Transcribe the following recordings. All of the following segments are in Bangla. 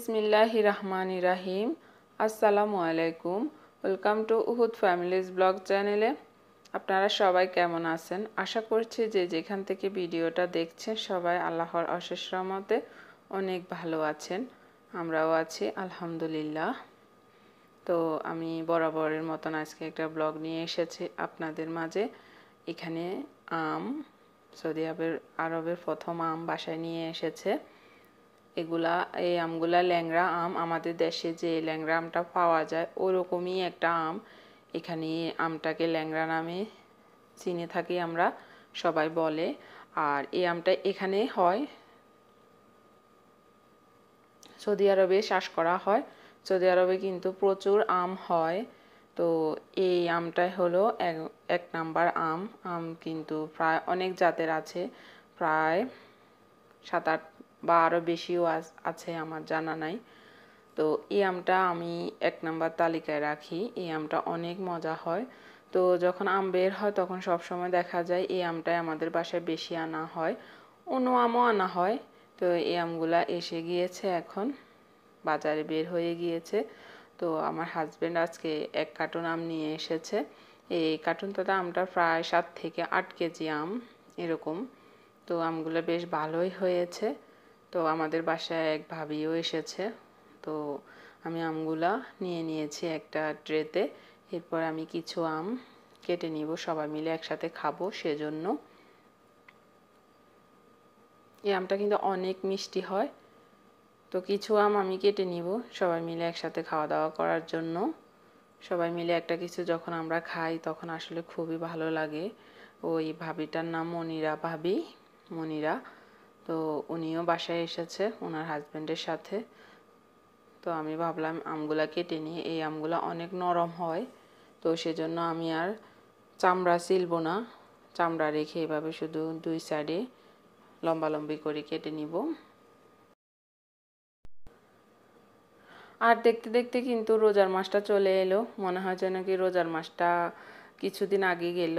বিসমিল্লাহ রহমান রাহিম আসসালামু আলাইকুম welcome to Uhud families blog চ্যানেলে আপনারা সবাই কেমন আছেন আশা করছি যে যেখান থেকে ভিডিওটা দেখছেন সবাই আল্লাহর অশেষ রহমতে অনেক ভালো আছেন আমরাও আছি আলহামদুলিল্লাহ তো আমি বরাবরের মতন আজকে একটা ব্লগ নিয়ে এসেছি আপনাদের মাঝে এখানে আম সৌদি আরবের আরবের প্রথম আম বাসায় নিয়ে এসেছে এগুলা এই আমগুলা ল্যাংড়া আম আমাদের দেশে যে ল্যাংড়া আমটা পাওয়া যায় ওরকমই একটা আম এখানে আমটাকে ল্যাংড়া নামে চিনে থাকি আমরা সবাই বলে আর এই আমটা এখানে হয় সৌদি আরবে চাষ করা হয় সৌদি আরবে কিন্তু প্রচুর আম হয় তো এই আমটাই হলো এক এক নাম্বার আম আম কিন্তু প্রায় অনেক জাতের আছে প্রায় সাত আট বা আরও বেশিও আছে আমার জানা নাই তো এই আমটা আমি এক নম্বর তালিকায় রাখি এই আমটা অনেক মজা হয় তো যখন আম বের হয় তখন সব সময় দেখা যায় এই আমটাই আমাদের বাসায় বেশি আনা হয় অন্য আমও আনা হয় তো এই আমগুলা এসে গিয়েছে এখন বাজারে বের হয়ে গিয়েছে তো আমার হাজব্যান্ড আজকে এক কার্টুন আম নিয়ে এসেছে এই কার্টুন কার্টুনটাতে আমটা প্রায় সাত থেকে আট কেজি আম এরকম তো আমগুলো বেশ ভালোই হয়েছে তো আমাদের বাসায় এক ভাবিও এসেছে তো আমি আমগুলা নিয়ে নিয়েছি একটা ট্রেতে এরপর আমি কিছু আম কেটে নিব সবাই মিলে একসাথে খাবো সেজন্য এই আমটা কিন্তু অনেক মিষ্টি হয় তো কিছু আম আমি কেটে নিব সবাই মিলে একসাথে খাওয়া দাওয়া করার জন্য সবাই মিলে একটা কিছু যখন আমরা খাই তখন আসলে খুবই ভালো লাগে ওই ভাবিটার নাম মনিরা ভাবি মনিরা তো উনিও বাসায় এসেছে ওনার হাজব্যান্ডের সাথে তো আমি ভাবলাম আমগুলা কেটে নিয়ে এই আমগুলা অনেক নরম হয় তো সেজন্য আমি আর চামড়া সিলব না চামড়া রেখে এভাবে শুধু দুই সাইডে লম্বা লম্বি করে কেটে নিব আর দেখতে দেখতে কিন্তু রোজার মাসটা চলে এলো মনে হয় যেন কি রোজার মাসটা কিছুদিন আগে গেল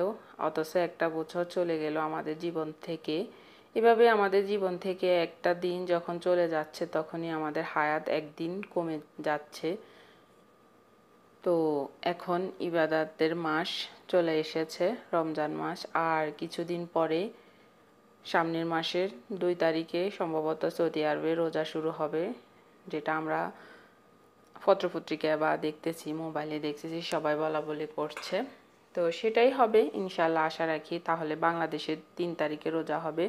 অথচ একটা বছর চলে গেল আমাদের জীবন থেকে এভাবে আমাদের জীবন থেকে একটা দিন যখন চলে যাচ্ছে তখনই আমাদের হায়াত একদিন কমে যাচ্ছে তো এখন ইবাদাতের মাস চলে এসেছে রমজান মাস আর কিছুদিন পরে সামনের মাসের দুই তারিখে সম্ভবত সৌদি আরবে রোজা শুরু হবে যেটা আমরা পত্রপত্রিকায় বা দেখতেছি মোবাইলে দেখতেছি সবাই বলা বলে করছে তো সেটাই হবে ইনশাল্লাহ আশা রাখি তাহলে বাংলাদেশের তিন তারিখে রোজা হবে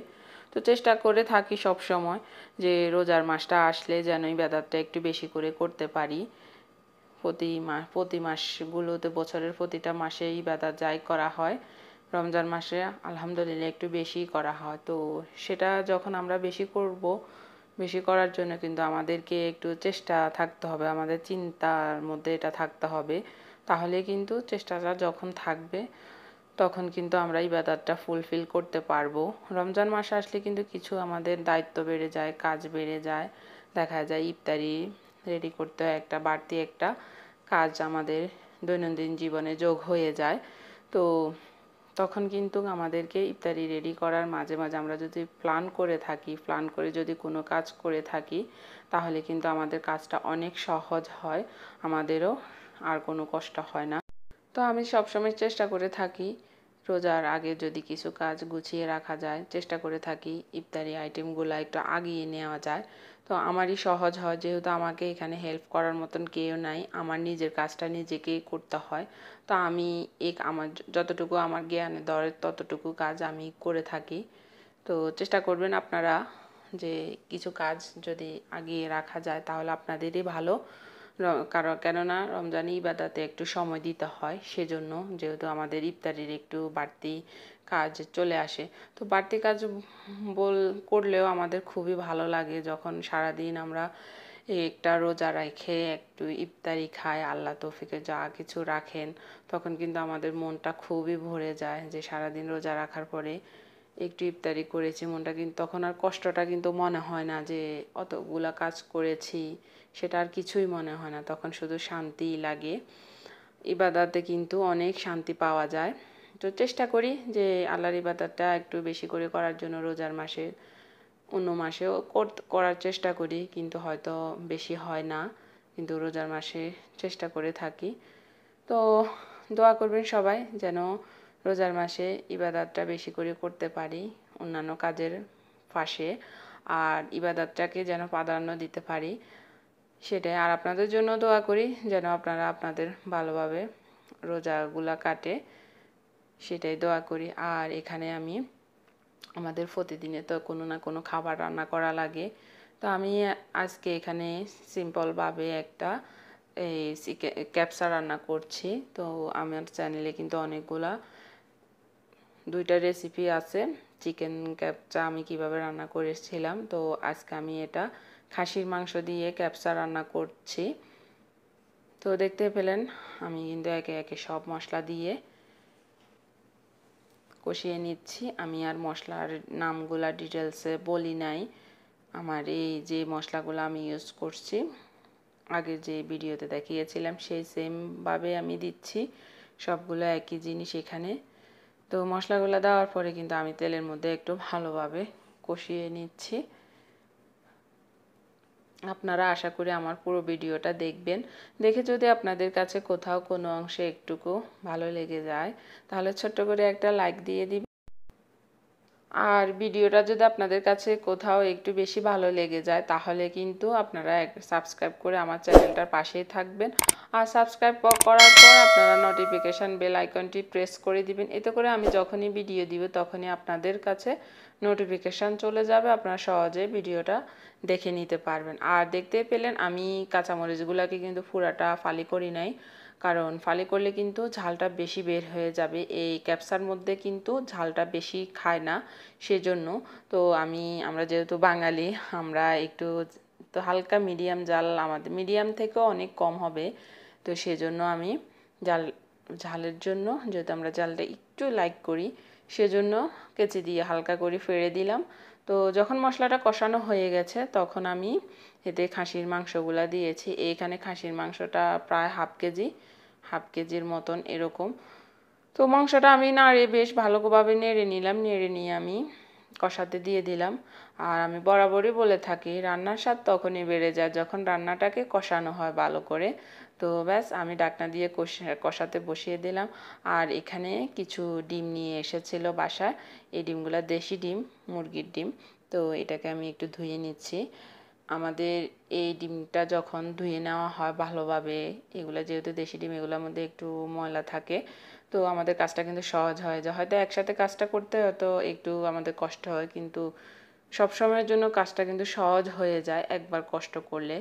তো চেষ্টা করে থাকি সব সময় যে রোজার মাসটা আসলে যেন ইবাদতটা একটু বেশি করে করতে পারি প্রতি মাস প্রতি মাসগুলোতে বছরের প্রতিটা মাসে ইবাদত যাই করা হয় রমজান মাসে আলহামদুলিল্লাহ একটু বেশি করা হয় তো সেটা যখন আমরা বেশি করব বেশি করার জন্য কিন্তু আমাদেরকে একটু চেষ্টা থাকতে হবে আমাদের চিন্তার মধ্যে এটা থাকতে হবে তাহলে কিন্তু চেষ্টাটা যখন থাকবে তখন কিন্তু আমরা ইবাদতটা ফুলফিল করতে পারবো রমজান মাস আসলে কিন্তু কিছু আমাদের দায়িত্ব বেড়ে যায় কাজ বেড়ে যায় দেখা যায় ইফতারি রেডি করতে হয় একটা বাড়তি একটা কাজ আমাদের দৈনন্দিন জীবনে যোগ হয়ে যায় তো তখন কিন্তু আমাদেরকে ইফতারি রেডি করার মাঝে মাঝে আমরা যদি প্ল্যান করে থাকি প্ল্যান করে যদি কোনো কাজ করে থাকি তাহলে কিন্তু আমাদের কাজটা অনেক সহজ হয় আমাদেরও আর কোনো কষ্ট হয় না তো আমি সবসময় চেষ্টা করে থাকি রোজার আগে যদি কিছু কাজ গুছিয়ে রাখা যায় চেষ্টা করে থাকি ইফতারি আইটেমগুলো একটু আগিয়ে নেওয়া যায় তো আমারই সহজ হয় যেহেতু আমাকে এখানে হেল্প করার মতন কেউ নাই আমার নিজের কাজটা নিজেকেই করতে হয় তো আমি এক আমার যতটুকু আমার জ্ঞানে দরের ততটুকু কাজ আমি করে থাকি তো চেষ্টা করবেন আপনারা যে কিছু কাজ যদি আগিয়ে রাখা যায় তাহলে আপনাদেরই ভালো কারণ কেননা রমজানি ইবাদাতে একটু সময় দিতে হয় সেজন্য যেহেতু আমাদের ইফতারির একটু বাড়তি কাজ চলে আসে তো বাড়তি কাজ বল করলেও আমাদের খুবই ভালো লাগে যখন সারাদিন আমরা একটা রোজা রেখে একটু ইফতারি খাই আল্লাহ তৌফিকে যা কিছু রাখেন তখন কিন্তু আমাদের মনটা খুবই ভরে যায় যে সারাদিন রোজা রাখার পরে একটু ইফতারি করেছি মনটা কিন্তু তখন আর কষ্টটা কিন্তু মনে হয় না যে অতগুলা কাজ করেছি সেটা আর কিছুই মনে হয় না তখন শুধু শান্তি লাগে ইবাদাতে কিন্তু অনেক শান্তি পাওয়া যায় তো চেষ্টা করি যে আল্লাহর ইবাদাতটা একটু বেশি করে করার জন্য রোজার মাসে অন্য মাসেও করার চেষ্টা করি কিন্তু হয়তো বেশি হয় না কিন্তু রোজার মাসে চেষ্টা করে থাকি তো দোয়া করবেন সবাই যেন রোজার মাসে ইবাদাতটা বেশি করে করতে পারি অন্যান্য কাজের পাশে আর ইবাদাতটাকে যেন প্রাধান্য দিতে পারি সেটাই আর আপনাদের জন্য দোয়া করি যেন আপনারা আপনাদের ভালোভাবে রোজাগুলা কাটে সেটাই দোয়া করি আর এখানে আমি আমাদের প্রতিদিনে তো কোনো না কোনো খাবার রান্না করা লাগে তো আমি আজকে এখানে সিম্পলভাবে একটা এই ক্যাপসা রান্না করছি তো আমার চ্যানেলে কিন্তু অনেকগুলা দুইটা রেসিপি আছে চিকেন ক্যাপচা আমি কিভাবে রান্না করেছিলাম তো আজকে আমি এটা খাসির মাংস দিয়ে ক্যাপসা রান্না করছি তো দেখতে পেলেন আমি কিন্তু একে একে সব মশলা দিয়ে কষিয়ে নিচ্ছি আমি আর মশলার নামগুলা ডিটেলসে বলি নাই আমার এই যে মশলাগুলো আমি ইউজ করছি আগে যে ভিডিওতে দেখিয়েছিলাম সেই সেমভাবে আমি দিচ্ছি সবগুলো একই জিনিস এখানে তো মশলাগুলো দেওয়ার পরে কিন্তু আমি তেলের মধ্যে একটু ভালোভাবে কষিয়ে নিচ্ছি আপনারা আশা করি আমার পুরো ভিডিওটা দেখবেন দেখে যদি আপনাদের কাছে কোথাও কোনো অংশে একটুকু ভালো লেগে যায় তাহলে ছোট্ট করে একটা লাইক দিয়ে দিবেন আর ভিডিওটা যদি আপনাদের কাছে কোথাও একটু বেশি ভালো লেগে যায় তাহলে কিন্তু আপনারা এক সাবস্ক্রাইব করে আমার চ্যানেলটার পাশেই থাকবেন আর সাবস্ক্রাইব করার পর আপনারা নোটিফিকেশান বেল আইকনটি প্রেস করে দিবেন এতে করে আমি যখনই ভিডিও দিব তখনই আপনাদের কাছে নোটিফিকেশান চলে যাবে আপনারা সহজে ভিডিওটা দেখে নিতে পারবেন আর দেখতে পেলেন আমি কাঁচামরিচগুলোকে কিন্তু ফুরাটা ফালি করি নাই কারণ ফালি করলে কিন্তু ঝালটা বেশি বের হয়ে যাবে এই ক্যাপসার মধ্যে কিন্তু ঝালটা বেশি খায় না সেজন্য তো আমি আমরা যেহেতু বাঙালি আমরা একটু তো হালকা মিডিয়াম জাল আমাদের মিডিয়াম থেকেও অনেক কম হবে তো সেজন্য আমি জাল ঝালের জন্য যেহেতু আমরা জালটা একটু লাইক করি সেজন্য কেচি দিয়ে হালকা করে ফেড়ে দিলাম তো যখন মশলাটা কষানো হয়ে গেছে তখন আমি এতে খাসির মাংসগুলা দিয়েছি এইখানে খাসির মাংসটা প্রায় হাফ কেজি হাফ কেজির মতন এরকম তো মাংসটা আমি নাড়ে বেশ ভালোভাবে নেড়ে নিলাম নেড়ে নিয়ে আমি কষাতে দিয়ে দিলাম আর আমি বরাবরই বলে থাকি রান্নার স্বাদ তখনই বেড়ে যায় যখন রান্নাটাকে কষানো হয় ভালো করে তো ব্যাস আমি ডাকনা দিয়ে কষাতে বসিয়ে দিলাম আর এখানে কিছু ডিম নিয়ে এসেছিল বাসায় এই ডিমগুলো দেশি ডিম মুরগির ডিম তো এটাকে আমি একটু ধুয়ে নিচ্ছি আমাদের এই ডিমটা যখন ধুয়ে নেওয়া হয় ভালোভাবে এগুলো যেহেতু দেশি ডিম এগুলোর মধ্যে একটু ময়লা থাকে তো আমাদের কাজটা কিন্তু সহজ হয়ে যায় হয়তো একসাথে কাজটা করতে হয়তো একটু আমাদের কষ্ট হয় কিন্তু সবসময়ের জন্য কাজটা কিন্তু সহজ হয়ে যায় একবার কষ্ট করলে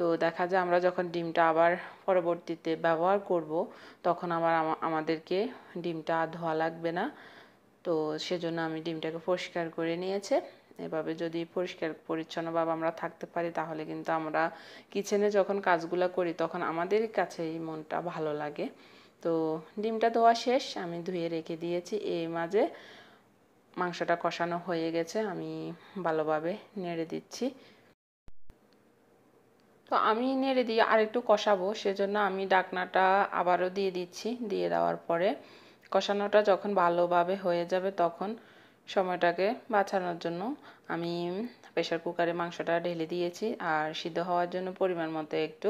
তো দেখা যায় আমরা যখন ডিমটা আবার পরবর্তীতে ব্যবহার করব তখন আবার আমাদেরকে ডিমটা ধোয়া লাগবে না তো সেজন্য আমি ডিমটাকে পরিষ্কার করে নিয়েছে এভাবে যদি পরিষ্কার পরিচ্ছন্নভাবে আমরা থাকতে পারি তাহলে কিন্তু আমরা কিচেনে যখন কাজগুলো করি তখন আমাদের কাছেই মনটা ভালো লাগে তো ডিমটা ধোয়া শেষ আমি ধুয়ে রেখে দিয়েছি এই মাঝে মাংসটা কষানো হয়ে গেছে আমি ভালোভাবে নেড়ে দিচ্ছি তো আমি নেড়ে দিয়ে আরেকটু কষাবো সেজন্য আমি ডাকনাটা আবারও দিয়ে দিচ্ছি দিয়ে দেওয়ার পরে কষানোটা যখন ভালোভাবে হয়ে যাবে তখন সময়টাকে বাঁচানোর জন্য আমি প্রেশার কুকারে মাংসটা ঢেলে দিয়েছি আর সিদ্ধ হওয়ার জন্য পরিমাণ মতো একটু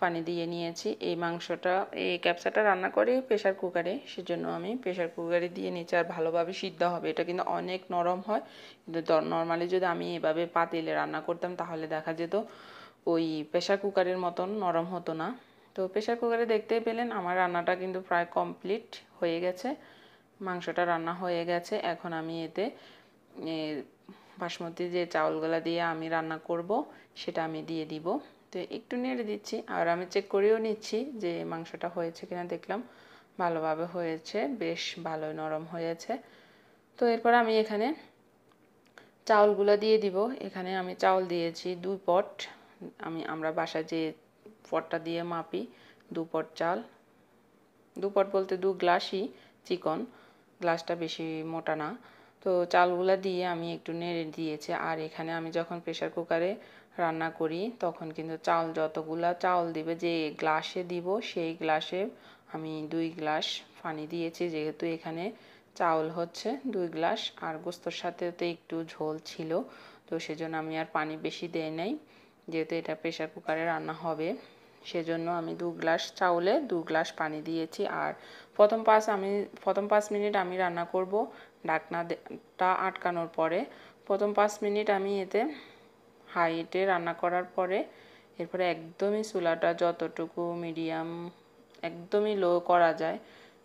পানি দিয়ে নিয়েছি এই মাংসটা এই ক্যাপসাটা রান্না করি প্রেশার কুকারে সেজন্য আমি প্রেশার কুকারে দিয়ে নিয়েছি আর ভালোভাবে সিদ্ধ হবে এটা কিন্তু অনেক নরম হয় কিন্তু নর্মালি যদি আমি এভাবে পাতিলে রান্না করতাম তাহলে দেখা যেত ওই প্রেশার কুকারের মতন নরম হতো না তো প্রেশার কুকারে দেখতেই পেলেন আমার রান্নাটা কিন্তু প্রায় কমপ্লিট হয়ে গেছে মাংসটা রান্না হয়ে গেছে এখন আমি এতে বাসমতি যে চাউলগুলা দিয়ে আমি রান্না করব সেটা আমি দিয়ে দিব তো একটু নেড়ে দিচ্ছি আর আমি চেক করেও নিচ্ছি যে মাংসটা হয়েছে কিনা দেখলাম ভালোভাবে হয়েছে বেশ ভালো নরম হয়েছে তো এরপর আমি এখানে চাউলগুলো দিয়ে দিব এখানে আমি চাউল দিয়েছি দুই পট আমি আমরা বাসায় যে পটটা দিয়ে মাপি দু পট চাল দু পট বলতে দু গ্লাসই চিকন গ্লাসটা বেশি মোটা না তো চালগুলো দিয়ে আমি একটু নেড়ে দিয়েছি আর এখানে আমি যখন প্রেশার কুকারে রান্না করি তখন কিন্তু চাল যতগুলা চাল দিবে যে গ্লাসে দিব সেই গ্লাসে আমি দুই গ্লাস পানি দিয়েছি যেহেতু এখানে চাউল হচ্ছে দুই গ্লাস আর গোস্তর সাথে তো একটু ঝোল ছিল তো সেজন্য আমি আর পানি বেশি দেয় নাই যেহেতু এটা প্রেশার কুকারে রান্না হবে সেজন্য আমি দু গ্লাস চাউলে দু গ্লাস পানি দিয়েছি আর প্রথম পাঁচ আমি প্রথম পাঁচ মিনিট আমি রান্না করব ডাকনাটা আটকানোর পরে প্রথম পাঁচ মিনিট আমি এতে হাইটে রান্না করার পরে এরপরে একদমই চুলাটা যতটুকু মিডিয়াম একদমই লো করা যায়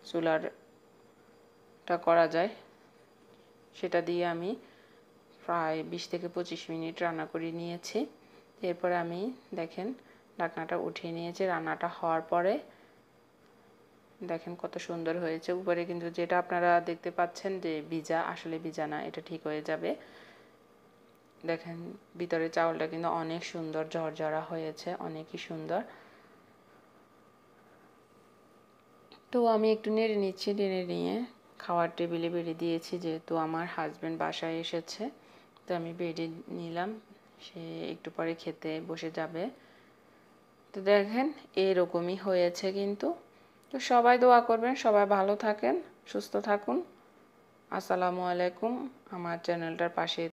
চুলারটা করা যায় সেটা দিয়ে আমি প্রায় বিশ থেকে পঁচিশ মিনিট রান্না করে নিয়েছি এরপরে আমি দেখেন ঢাকনাটা উঠিয়ে নিয়েছি রান্নাটা হওয়ার পরে দেখেন কত সুন্দর হয়েছে উপরে কিন্তু যেটা আপনারা দেখতে পাচ্ছেন যে ভিজা আসলে ভিজা না এটা ঠিক হয়ে যাবে দেখেন ভিতরে চাউলটা কিন্তু অনেক সুন্দর ঝরঝরা হয়েছে অনেকই সুন্দর তো আমি একটু নেড়ে নিচ্ছি নেড়ে নিয়ে খাওয়ার টেবিলে বেড়ে দিয়েছি যেহেতু আমার হাজব্যান্ড বাসায় এসেছে তো আমি বেড়ে নিলাম সে একটু পরে খেতে বসে যাবে তো দেখেন এরকমই হয়েছে কিন্তু তো সবাই দোয়া করবেন সবাই ভালো থাকেন সুস্থ থাকুন আসসালামু আলাইকুম আমার চ্যানেলটার পাশে